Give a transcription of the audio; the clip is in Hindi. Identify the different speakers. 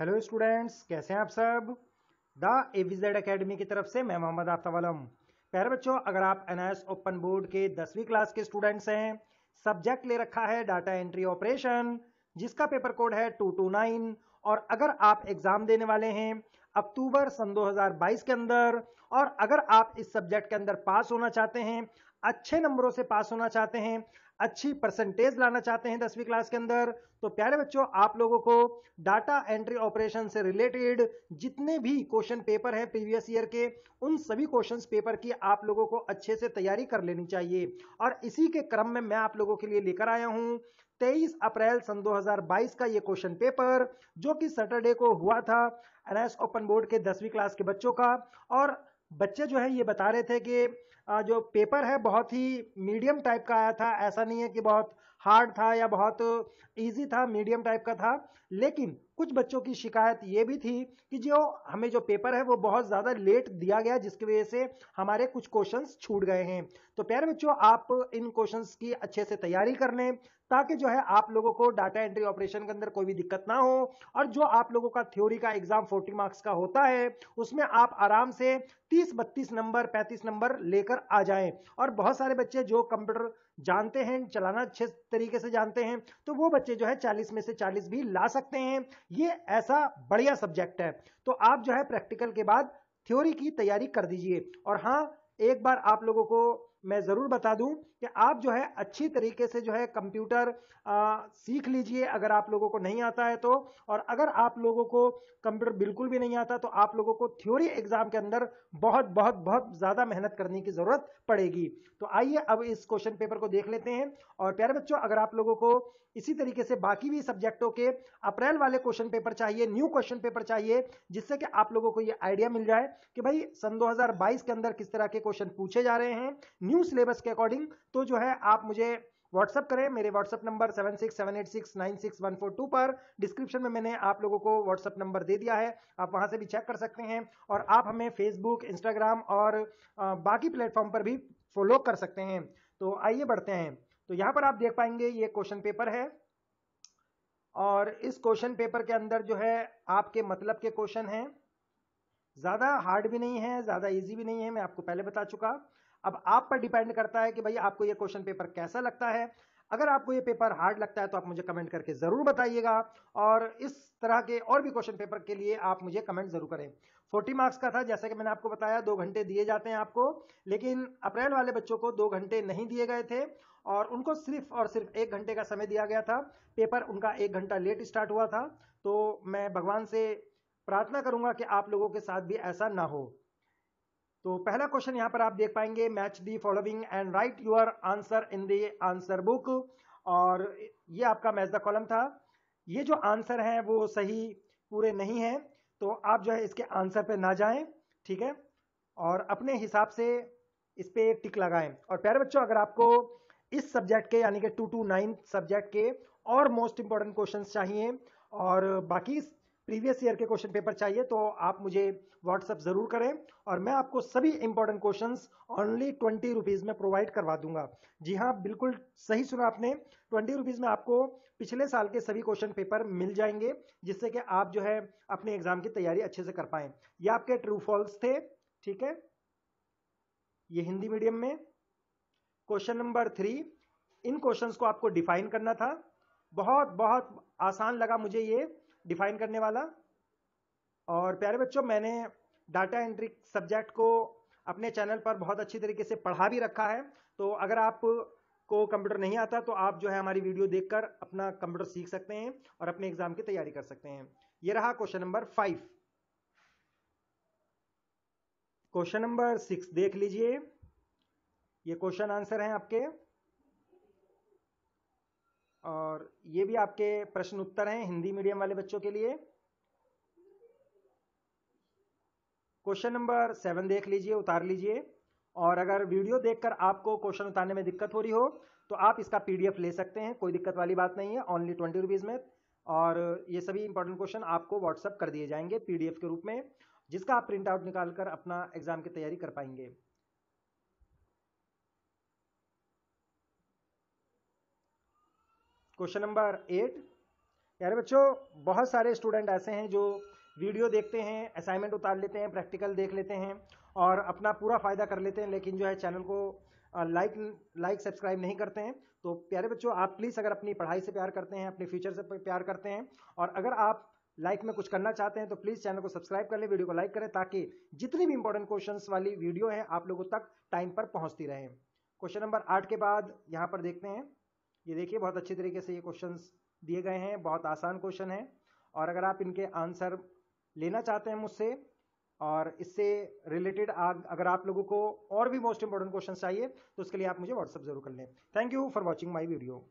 Speaker 1: हेलो स्टूडेंट्स कैसे हैं आप सब द विजेड अकेडमी की तरफ से मैं मोहम्मद आफ्ताब आलम प्यारे बच्चों अगर आप एस ओपन बोर्ड के दसवीं क्लास के स्टूडेंट्स हैं सब्जेक्ट ले रखा है डाटा एंट्री ऑपरेशन जिसका पेपर कोड है टू टू नाइन और अगर आप एग्जाम देने वाले हैं अक्टूबर सन 2022 के अंदर और अगर आप इस सब्जेक्ट के अंदर पास होना चाहते हैं अच्छे नंबरों से पास होना चाहते हैं अच्छी परसेंटेज लाना चाहते हैं दसवीं क्लास के अंदर तो प्यारे बच्चों आप लोगों को डाटा एंट्री ऑपरेशन से रिलेटेड जितने भी क्वेश्चन पेपर हैं प्रीवियस ईयर के उन सभी क्वेश्चन पेपर की आप लोगों को अच्छे से तैयारी कर लेनी चाहिए और इसी के क्रम में मैं आप लोगों के लिए लेकर आया हूँ 23 अप्रैल सन 2022 का ये क्वेश्चन पेपर जो कि सैटरडे को हुआ था एनएस ओपन बोर्ड के दसवीं क्लास के बच्चों का और बच्चे जो है ये बता रहे थे कि जो पेपर है बहुत ही मीडियम टाइप का आया था ऐसा नहीं है कि बहुत हार्ड था या बहुत इजी था मीडियम टाइप का था लेकिन कुछ बच्चों की शिकायत ये भी थी कि जो हमें जो पेपर है वो बहुत ज़्यादा लेट दिया गया जिसकी वजह से हमारे कुछ क्वेश्चंस छूट गए हैं तो प्यारे बच्चों आप इन क्वेश्चंस की अच्छे से तैयारी कर लें ताकि जो है आप लोगों को डाटा एंट्री ऑपरेशन के अंदर कोई भी दिक्कत ना हो और जो आप लोगों का थ्योरी का एग्जाम फोर्टी मार्क्स का होता है उसमें आप आराम से तीस बत्तीस नंबर पैंतीस नंबर लेकर आ जाए और बहुत सारे बच्चे जो कंप्यूटर जानते हैं चलाना अच्छे तरीके से जानते हैं तो वो बच्चे जो है चालीस में से चालीस भी ला सकते हैं ये ऐसा बढ़िया सब्जेक्ट है तो आप जो है प्रैक्टिकल के बाद थ्योरी की तैयारी कर दीजिए और हाँ एक बार आप लोगों को मैं ज़रूर बता दूं कि आप जो है अच्छी तरीके से जो है कंप्यूटर सीख लीजिए अगर आप लोगों को नहीं आता है तो और अगर आप लोगों को कंप्यूटर बिल्कुल भी नहीं आता तो आप लोगों को थ्योरी एग्जाम के अंदर बहुत बहुत बहुत ज़्यादा मेहनत करने की ज़रूरत पड़ेगी तो आइए अब इस क्वेश्चन पेपर को देख लेते हैं और प्यारे बच्चों अगर आप लोगों को इसी तरीके से बाकी भी सब्जेक्टों के अप्रैल वाले क्वेश्चन पेपर चाहिए न्यू क्वेश्चन पेपर चाहिए जिससे कि आप लोगों को ये आइडिया मिल जाए कि भाई सन 2022 के अंदर किस तरह के क्वेश्चन पूछे जा रहे हैं न्यू सिलेबस के अकॉर्डिंग तो जो है आप मुझे व्हाट्सअप करें मेरे WhatsApp number seven six seven eight six nine six one four two पर डिस्क्रिप्शन में मैंने आप लोगों को व्हाट्सअप नंबर दे दिया है आप वहां से भी चेक कर सकते हैं और आप हमें फेसबुक इंस्टाग्राम और बाकी प्लेटफॉर्म पर भी फॉलो कर सकते हैं तो आइए बढ़ते हैं तो यहाँ पर आप देख पाएंगे ये क्वेश्चन पेपर है और इस क्वेश्चन पेपर के अंदर जो है आपके मतलब के क्वेश्चन हैं ज़्यादा हार्ड भी नहीं है ज़्यादा इजी भी नहीं है मैं आपको पहले बता चुका अब आप पर डिपेंड करता है कि भाई आपको ये क्वेश्चन पेपर कैसा लगता है अगर आपको ये पेपर हार्ड लगता है तो आप मुझे कमेंट करके ज़रूर बताइएगा और इस तरह के और भी क्वेश्चन पेपर के लिए आप मुझे कमेंट ज़रूर करें 40 मार्क्स का था जैसा कि मैंने आपको बताया दो घंटे दिए जाते हैं आपको लेकिन अप्रैल वाले बच्चों को दो घंटे नहीं दिए गए थे और उनको सिर्फ और सिर्फ एक घंटे का समय दिया गया था पेपर उनका एक घंटा लेट स्टार्ट हुआ था तो मैं भगवान से प्रार्थना करूंगा कि आप लोगों के साथ भी ऐसा ना हो तो पहला क्वेश्चन यहां पर आप देख पाएंगे match the following and write your answer in the answer book और ये आपका मैच द कॉलम था ये जो आंसर है वो सही पूरे नहीं है तो आप जो है इसके आंसर पे ना जाएं ठीक है और अपने हिसाब से इस पर एक टिक लगाएं और प्यारे बच्चों अगर आपको इस सब्जेक्ट के यानी कि टू टू नाइन सब्जेक्ट के और मोस्ट इंपॉर्टेंट क्वेश्चन चाहिए और बाकी प्रीवियस ईयर के क्वेश्चन पेपर चाहिए तो आप मुझे व्हाट्सअप जरूर करें और मैं आपको सभी important questions only twenty rupees में प्रोवाइड करवा दूंगा जी हाँ बिल्कुल सही सुना आपने ट्वेंटी रुपीज़ में आपको पिछले साल के सभी क्वेश्चन पेपर मिल जाएंगे जिससे कि आप जो है अपने एग्जाम की तैयारी अच्छे से कर पाए ये आपके ट्रू फॉल्स थे ठीक है ये हिंदी मीडियम में क्वेश्चन नंबर थ्री इन क्वेश्चन को आपको डिफाइन करना था बहुत बहुत आसान लगा मुझे ये डिफाइन करने वाला और प्यारे बच्चों मैंने डाटा एंट्री सब्जेक्ट को अपने चैनल पर बहुत अच्छी तरीके से पढ़ा भी रखा है तो अगर आप को कंप्यूटर नहीं आता तो आप जो है हमारी वीडियो देखकर अपना कंप्यूटर सीख सकते हैं और अपने एग्जाम की तैयारी कर सकते हैं ये रहा question number five question number six देख लीजिए ये क्वेश्चन आंसर है आपके और ये भी आपके प्रश्न उत्तर हैं हिंदी मीडियम वाले बच्चों के लिए क्वेश्चन नंबर सेवन देख लीजिए उतार लीजिए और अगर वीडियो देखकर आपको क्वेश्चन उतारने में दिक्कत हो रही हो तो आप इसका पीडीएफ ले सकते हैं कोई दिक्कत वाली बात नहीं है ओनली ट्वेंटी रुपीज़ में और ये सभी इंपॉर्टेंट क्वेश्चन आपको व्हाट्सअप कर दिए जाएंगे पीडीएफ के रूप में जिसका आप प्रिंट आउट निकाल कर अपना एग्ज़ाम की तैयारी कर पाएंगे क्वेश्चन नंबर एट यार बच्चों बहुत सारे स्टूडेंट ऐसे हैं जो वीडियो देखते हैं असाइनमेंट उतार लेते हैं प्रैक्टिकल देख लेते हैं और अपना पूरा फायदा कर लेते हैं लेकिन जो है चैनल को लाइक लाइक सब्सक्राइब नहीं करते हैं तो प्यारे बच्चों आप प्लीज़ अगर अपनी पढ़ाई से प्यार करते हैं अपने फ्यूचर से प्यार करते हैं और अगर आप लाइक में कुछ करना चाहते हैं तो प्लीज़ चैनल को सब्सक्राइब कर लें वीडियो को लाइक करें ताकि जितनी भी इंपॉर्टेंट क्वेश्चन वाली वीडियो है आप लोगों तक टाइम पर पहुँचती रहे क्वेश्चन नंबर आठ के बाद यहाँ पर देखते हैं ये देखिए बहुत अच्छे तरीके से ये क्वेश्चन दिए गए हैं बहुत आसान क्वेश्चन है और अगर आप इनके आंसर लेना चाहते हैं मुझसे और इससे रिलेटेड अगर आप लोगों को और भी मोस्ट इंपॉर्टेंट क्वेश्चन चाहिए तो उसके लिए आप मुझे व्हाट्सअप जरूर कर लें thank you for watching my video